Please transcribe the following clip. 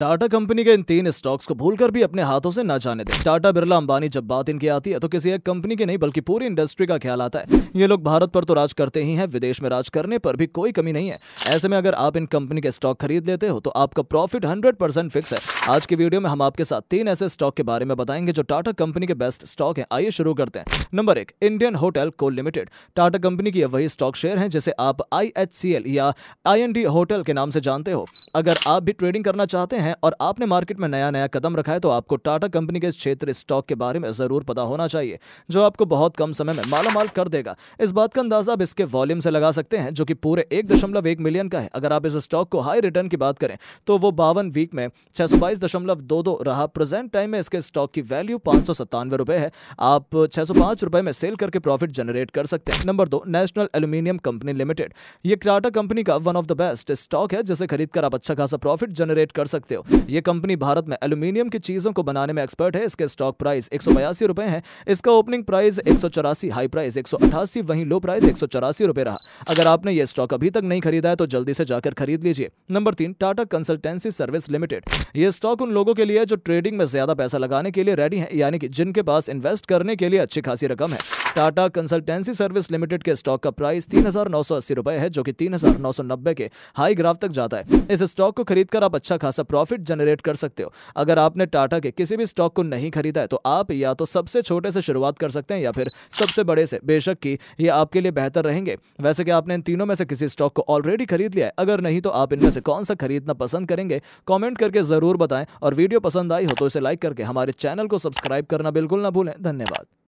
Tata company के इन तीन stocks को भूलकर भी अपने हाथों से ना जाने दें टाटा बिरला अंबानी जब बात इनकी आती है तो किसी एक कंपनी की नहीं बल्कि पूरी इंडस्ट्री का ख्याल आता है ये लोग भारत पर तो राज करते ही हैं विदेश में राज करने पर भी कोई कमी नहीं है ऐसे में अगर आप इन कंपनी के स्टॉक खरीद लेते हो तो आपका प्रॉफिट हंड्रेड फिक्स है आज की वीडियो में हम आपके साथ तीन ऐसे स्टॉक के बारे में बताएंगे जो टाटा कंपनी के बेस्ट स्टॉक है आइए शुरू करते हैं नंबर एक Indian hotel co limited Tata company की वही स्टॉक शेयर है जिसे आप आई या आई होटल के नाम से जानते हो अगर आप भी ट्रेडिंग करना चाहते हैं और आपने मार्केट में नया नया कदम रखा है तो आपको टाटा कंपनी के इस क्षेत्र स्टॉक के बारे में जरूर पता होना चाहिए जो आपको बहुत कम समय में मालामाल कर देगा इस बात का अंदाजा आप इसके वॉल्यूम से लगा सकते हैं जो कि पूरे एक दशमलव एक मिलियन का है अगर आप इस स्टॉक को हाई रिटर्न की बात करें तो वो बावन वीक में छह सौ बाईस दशमलव दो दो रहा प्रेजेंट टाइम में इसके स्टॉक की वैल्यू पांच सौ सत्तानवे रुपए है आप छह सौ रुपए में सेल करके प्रॉफिट जनरेट कर सकते हैं नंबर दो नेशनल एल्यूमिनियम कंपनी लिमिटेड ये टाटा कंपनी का one of the best stock है जिसे खरीदकर आप अच्छा अच्छा खासा प्रॉफिट जनरेट कर सकते हो ये कंपनी भारत में एल्यूमिनियम की चीज़ों को बनाने में एक्सपर्ट है इसके स्टॉक प्राइस एक रुपए है इसका ओपनिंग प्राइस एक हाई प्राइस एक वहीं लो प्राइस एक रुपए रहा अगर आपने ये स्टॉक अभी तक नहीं खरीदा है तो जल्दी से जाकर खरीद लीजिए नंबर तीन टाटा कंसल्टेंसी सर्विस लिमिटेड ये स्टॉक उन लोगों के लिए जो ट्रेडिंग में ज्यादा पैसा लगाने के लिए रेडी है यानी कि जिनके पास इन्वेस्ट करने के लिए अच्छी खासी रकम है टाटा कंसल्टेंसी सर्विस लिमिटेड के स्टॉक का प्राइस तीन रुपए है जो कि तीन के हाई ग्राफ तक जाता है इस स्टॉक को खरीदकर आप अच्छा खासा प्रॉफिट जनरेट कर सकते हो अगर आपने टाटा के किसी भी स्टॉक को नहीं खरीदा है तो आप या तो सबसे छोटे से शुरुआत कर सकते हैं या फिर सबसे बड़े से बेशक की ये आपके लिए बेहतर रहेंगे वैसे कि आपने इन तीनों में से किसी स्टॉक को ऑलरेडी खरीद लिया है अगर नहीं तो आप इनमें से कौन सा खरीदना पसंद करेंगे कॉमेंट करके ज़रूर बताएं और वीडियो पसंद आई हो तो इसे लाइक करके हमारे चैनल को सब्सक्राइब करना बिल्कुल ना भूलें धन्यवाद